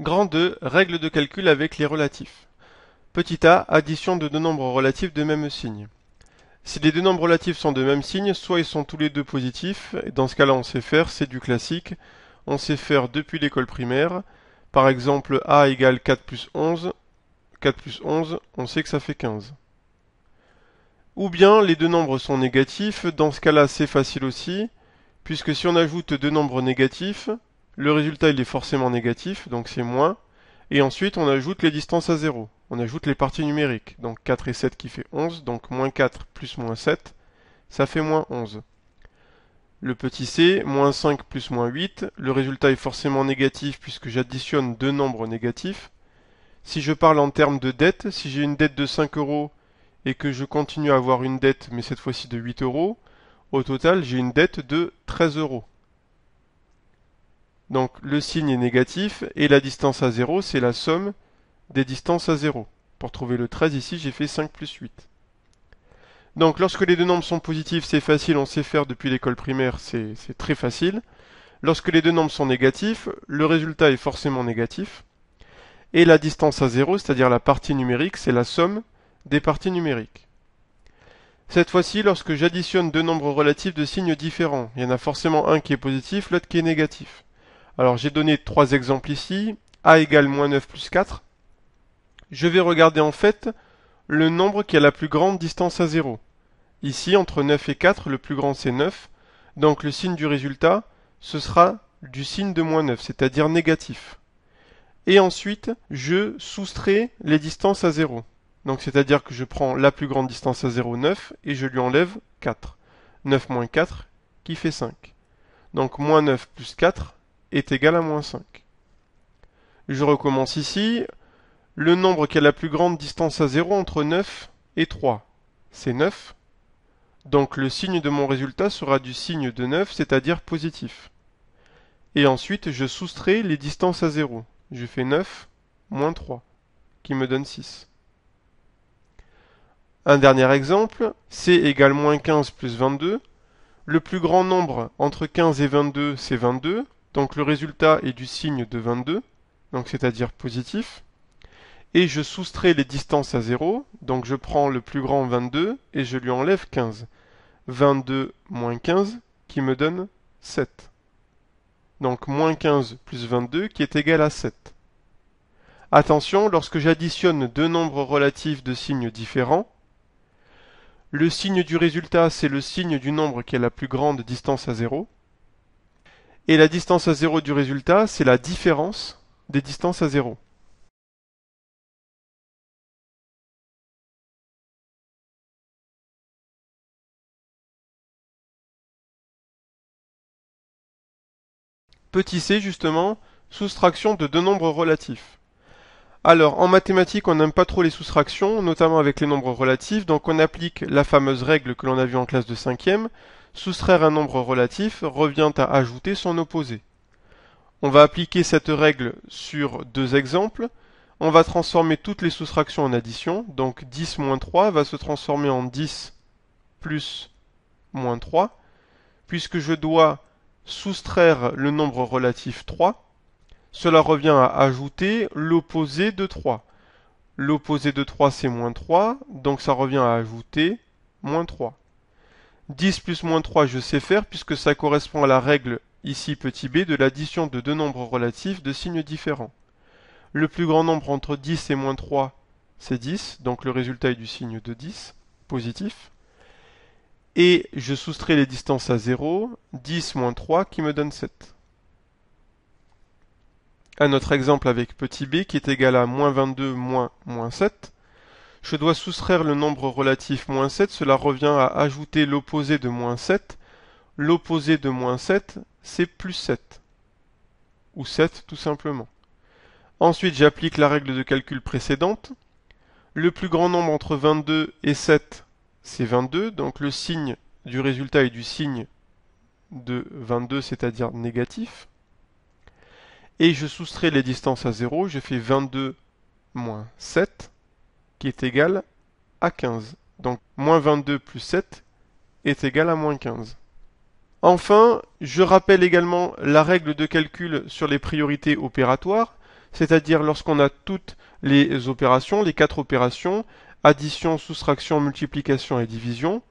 Grand 2. règle de calcul avec les relatifs. Petit a. Addition de deux nombres relatifs de même signe. Si les deux nombres relatifs sont de même signe, soit ils sont tous les deux positifs, et dans ce cas-là on sait faire, c'est du classique, on sait faire depuis l'école primaire, par exemple a égale 4 plus 11, 4 plus 11, on sait que ça fait 15. Ou bien les deux nombres sont négatifs, dans ce cas-là c'est facile aussi, puisque si on ajoute deux nombres négatifs, le résultat, il est forcément négatif, donc c'est moins. Et ensuite, on ajoute les distances à zéro. On ajoute les parties numériques. Donc 4 et 7 qui fait 11. Donc moins 4 plus moins 7, ça fait moins 11. Le petit c, moins 5 plus moins 8. Le résultat est forcément négatif puisque j'additionne deux nombres négatifs. Si je parle en termes de dette, si j'ai une dette de 5 euros et que je continue à avoir une dette, mais cette fois-ci de 8 euros, au total j'ai une dette de 13 euros. Donc le signe est négatif et la distance à 0, c'est la somme des distances à 0. Pour trouver le 13 ici, j'ai fait 5 plus 8. Donc lorsque les deux nombres sont positifs, c'est facile, on sait faire depuis l'école primaire, c'est très facile. Lorsque les deux nombres sont négatifs, le résultat est forcément négatif. Et la distance à 0, c'est-à-dire la partie numérique, c'est la somme des parties numériques. Cette fois-ci, lorsque j'additionne deux nombres relatifs de signes différents, il y en a forcément un qui est positif, l'autre qui est négatif. Alors j'ai donné trois exemples ici. A égale moins 9 plus 4. Je vais regarder en fait le nombre qui a la plus grande distance à 0. Ici, entre 9 et 4, le plus grand c'est 9. Donc le signe du résultat, ce sera du signe de moins 9, c'est-à-dire négatif. Et ensuite, je soustrais les distances à 0. Donc c'est-à-dire que je prends la plus grande distance à 0, 9, et je lui enlève 4. 9 moins 4, qui fait 5. Donc moins 9 plus 4, est égal à moins 5. Je recommence ici. Le nombre qui a la plus grande distance à 0 entre 9 et 3, c'est 9. Donc le signe de mon résultat sera du signe de 9, c'est-à-dire positif. Et ensuite, je soustrais les distances à 0. Je fais 9 moins 3, qui me donne 6. Un dernier exemple, c égale moins 15 plus 22. Le plus grand nombre entre 15 et 22, c'est 22. Donc le résultat est du signe de 22, donc c'est-à-dire positif. Et je soustrais les distances à 0, donc je prends le plus grand 22 et je lui enlève 15. 22 moins 15 qui me donne 7. Donc moins 15 plus 22 qui est égal à 7. Attention, lorsque j'additionne deux nombres relatifs de signes différents, le signe du résultat c'est le signe du nombre qui a la plus grande distance à 0, et la distance à zéro du résultat, c'est la différence des distances à zéro. Petit c justement, soustraction de deux nombres relatifs. Alors, en mathématiques, on n'aime pas trop les soustractions, notamment avec les nombres relatifs, donc on applique la fameuse règle que l'on a vue en classe de cinquième, Soustraire un nombre relatif revient à ajouter son opposé. On va appliquer cette règle sur deux exemples. On va transformer toutes les soustractions en addition, donc 10 moins 3 va se transformer en 10 plus moins 3, puisque je dois soustraire le nombre relatif 3, cela revient à ajouter l'opposé de 3. L'opposé de 3 c'est moins 3, donc ça revient à ajouter moins 3. 10 plus moins 3 je sais faire puisque ça correspond à la règle ici petit b de l'addition de deux nombres relatifs de signes différents. Le plus grand nombre entre 10 et moins 3 c'est 10, donc le résultat est du signe de 10, positif. Et je soustrais les distances à 0, 10 moins 3 qui me donne 7. Un autre exemple avec petit b qui est égal à moins 22 moins moins 7, je dois soustraire le nombre relatif moins 7, cela revient à ajouter l'opposé de moins 7. L'opposé de moins 7, c'est plus 7. Ou 7 tout simplement. Ensuite, j'applique la règle de calcul précédente. Le plus grand nombre entre 22 et 7, c'est 22, donc le signe du résultat est du signe de 22, c'est-à-dire négatif. Et je soustrais les distances à 0, je fais 22 moins 7 qui est égal à 15. Donc moins 22 plus 7 est égal à moins 15. Enfin, je rappelle également la règle de calcul sur les priorités opératoires, c'est-à-dire lorsqu'on a toutes les opérations, les quatre opérations, addition, soustraction, multiplication et division,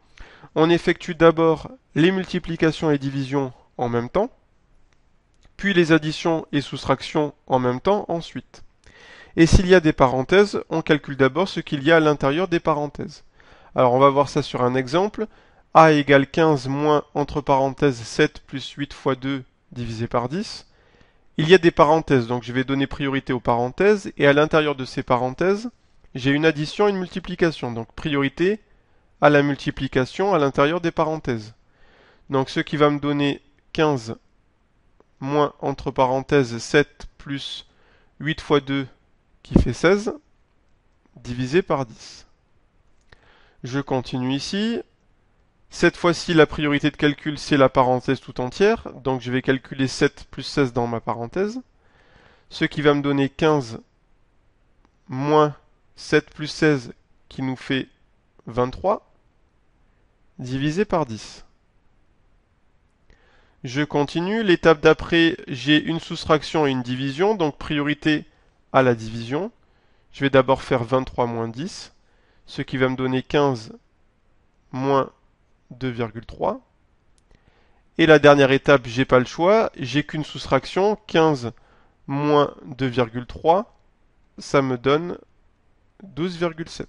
on effectue d'abord les multiplications et divisions en même temps, puis les additions et soustractions en même temps ensuite. Et s'il y a des parenthèses, on calcule d'abord ce qu'il y a à l'intérieur des parenthèses. Alors on va voir ça sur un exemple. A égale 15 moins entre parenthèses 7 plus 8 fois 2 divisé par 10. Il y a des parenthèses, donc je vais donner priorité aux parenthèses, et à l'intérieur de ces parenthèses, j'ai une addition et une multiplication, donc priorité à la multiplication à l'intérieur des parenthèses. Donc ce qui va me donner 15 moins entre parenthèses 7 plus 8 fois 2 qui fait 16, divisé par 10. Je continue ici. Cette fois-ci, la priorité de calcul, c'est la parenthèse tout entière. Donc je vais calculer 7 plus 16 dans ma parenthèse. Ce qui va me donner 15 moins 7 plus 16 qui nous fait 23 divisé par 10. Je continue. L'étape d'après, j'ai une soustraction et une division. Donc priorité à la division, je vais d'abord faire 23 moins 10, ce qui va me donner 15 moins 2,3. Et la dernière étape, j'ai pas le choix, j'ai qu'une soustraction, 15 moins 2,3, ça me donne 12,7.